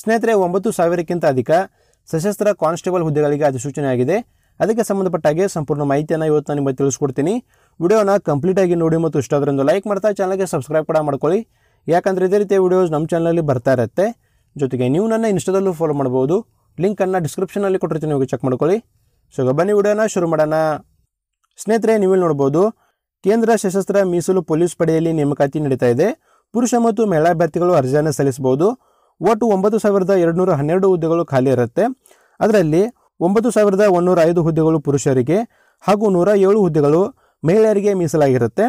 ಸ್ನೇಹಿತರೆ ಒಂಬತ್ತು ಸಾವಿರಕ್ಕಿಂತ ಅಧಿಕ ಸಶಸ್ತ್ರ ಕಾನ್ಸ್ಟೇಬಲ್ ಹುದ್ದೆಗಳಿಗೆ ಅಧಿಸೂಚನೆಯಾಗಿದೆ ಅದಕ್ಕೆ ಸಂಬಂಧಪಟ್ಟ ಹಾಗೆ ಸಂಪೂರ್ಣ ಮಾಹಿತಿಯನ್ನು ಇವತ್ತು ನಾನು ನಿಮಗೆ ತಿಳಿಸ್ಕೊಡ್ತೀನಿ ವಿಡಿಯೋನ ಕಂಪ್ಲೀಟಾಗಿ ನೋಡಿ ಮತ್ತು ಇಷ್ಟ ಲೈಕ್ ಮಾಡ್ತಾ ಚಾನಲ್ಗೆ ಸಬ್ಸ್ಕ್ರೈಬ್ ಕೂಡ ಮಾಡ್ಕೊಳ್ಳಿ ಯಾಕಂದರೆ ಇದೇ ರೀತಿಯ ವಿಡಿಯೋಸ್ ನಮ್ಮ ಚಾನಲಲ್ಲಿ ಬರ್ತಾ ಇರುತ್ತೆ ಜೊತೆಗೆ ನೀವು ನನ್ನ ಇನ್ಸ್ಟಾದಲ್ಲೂ ಫಾಲೋ ಮಾಡ್ಬೋದು ಲಿಂಕನ್ನು ಡಿಸ್ಕ್ರಿಪ್ಷನಲ್ಲಿ ಕೊಟ್ಟಿರ್ತೀನಿ ಹೋಗಿ ಚೆಕ್ ಮಾಡ್ಕೊಳ್ಳಿ ಸೊ ಬನ್ನಿ ವಿಡಿಯೋನ ಶುರು ಮಾಡೋಣ ಸ್ನೇಹಿತರೆ ನೀವೇ ನೋಡ್ಬೋದು ಕೇಂದ್ರ ಸಶಸ್ತ್ರ ಮೀಸಲು ಪೊಲೀಸ್ ಪಡೆಯಲ್ಲಿ ನೇಮಕಾತಿ ನಡೀತಾ ಇದೆ ಪುರುಷ ಮತ್ತು ಮಹಿಳಾ ಅಭ್ಯರ್ಥಿಗಳು ಅರ್ಜಿಯನ್ನು ಸಲ್ಲಿಸಬಹುದು ಒಟ್ಟು ಒಂಬತ್ತು ಸಾವಿರದ ಎರಡುನೂರ ಹನ್ನೆರಡು ಹುದ್ದೆಗಳು ಖಾಲಿ ಇರುತ್ತೆ ಅದರಲ್ಲಿ ಒಂಬತ್ತು ಸಾವಿರದ ಒಂದೂರ ಐದು ಹುದ್ದೆಗಳು ಪುರುಷರಿಗೆ ಹಾಗೂ ನೂರ ಏಳು ಹುದ್ದೆಗಳು ಮಹಿಳೆಯರಿಗೆ ಮೀಸಲಾಗಿರುತ್ತೆ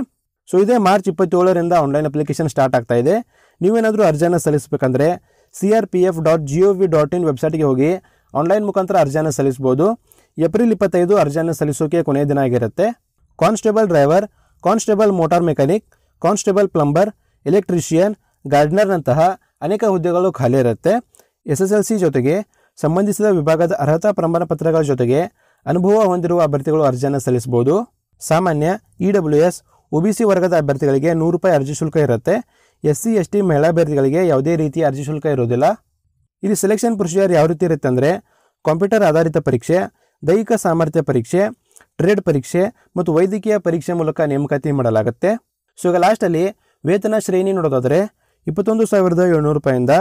ಸೊ ಇದೇ ಮಾರ್ಚ್ ಇಪ್ಪತ್ತೇಳರಿಂದ ಆನ್ಲೈನ್ ಅಪ್ಲಿಕೇಶನ್ ಸ್ಟಾರ್ಟ್ ಆಗ್ತಾ ಇದೆ ನೀವೇನಾದರೂ ಅರ್ಜಿಯನ್ನು ಸಲ್ಲಿಸಬೇಕಂದ್ರೆ C R P F dot G O V dot in ವೆಬ್ಸೈಟ್ಗೆ ಹೋಗಿ ಆನ್ಲೈನ್ ಮುಖಾಂತರ ಅರ್ಜಿಯನ್ನು ಸಲ್ಲಿಸ್ಬೋದು ಏಪ್ರಿಲ್ ಇಪ್ಪತ್ತೈದು ಅರ್ಜಿಯನ್ನು ಸಲ್ಲಿಸೋಕೆ ಕೊನೆಯ ದಿನ ಆಗಿರುತ್ತೆ constable driver constable motor mechanic constable plumber electrician ಗಾರ್ಡ್ನರ್ನಂತಹ ಅನೇಕ ಹುದ್ದೆಗಳು ಖಾಲಿ ಇರುತ್ತೆ ಎಸ್ ಎಸ್ ಎಲ್ ಸಿ ಜೊತೆಗೆ ಸಂಬಂಧಿಸಿದ ವಿಭಾಗದ ಅರ್ಹತಾ ಪ್ರಮಾಣ ಪತ್ರಗಳ ಜೊತೆಗೆ ಅನುಭವ ಹೊಂದಿರುವ ಅಭ್ಯರ್ಥಿಗಳು ಅರ್ಜಿಯನ್ನು ಸಲ್ಲಿಸಬಹುದು ಸಾಮಾನ್ಯ E W S O B C ವರ್ಗದ ಅಭ್ಯರ್ಥಿಗಳಿಗೆ ನೂರು ರೂಪಾಯಿ ಅರ್ಜಿ ಶುಲ್ಕ ಇರುತ್ತೆ ಎಸ್ ಸಿ ಎಸ್ ಟಿ ಮಹಿಳಾ ಅಭ್ಯರ್ಥಿಗಳಿಗೆ ಯಾವುದೇ ರೀತಿಯ ಅರ್ಜಿ ಶುಲ್ಕ ಇರೋದಿಲ್ಲ ಇಲ್ಲಿ ಸೆಲೆಕ್ಷನ್ ಪ್ರೊಸೀಜರ್ ಯಾವ ರೀತಿ ಇರುತ್ತೆ ಅಂದರೆ ಕಂಪ್ಯೂಟರ್ ಆಧಾರಿತ ಪರೀಕ್ಷೆ ದೈಹಿಕ ಸಾಮರ್ಥ್ಯ ಪರೀಕ್ಷೆ ಟ್ರೇಡ್ ಪರೀಕ್ಷೆ ಮತ್ತು ವೈದ್ಯಕೀಯ ಪರೀಕ್ಷೆ ಮೂಲಕ ನೇಮಕಾತಿ ಮಾಡಲಾಗುತ್ತೆ ಸೊ ಈಗ ಲಾಸ್ಟಲ್ಲಿ ವೇತನ ಶ್ರೇಣಿ ನೋಡೋದಾದರೆ ಇಪ್ಪತ್ತೊಂದು ಸಾವಿರದ ಏಳ್ನೂರು ರೂಪಾಯಿಂದ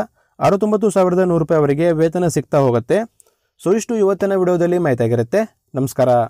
ಅರವತ್ತೊಂಬತ್ತು ಸಾವಿರದ ನೂರು ರೂಪಾಯಿವರೆಗೆ ವೇತನ ಸಿಗ್ತಾ ಹೋಗುತ್ತೆ ಸೊ ಇಷ್ಟು ಇವತ್ತಿನ ವಿಡಿಯೋದಲ್ಲಿ ಮಾಹಿತಿಯಾಗಿರುತ್ತೆ ನಮಸ್ಕಾರ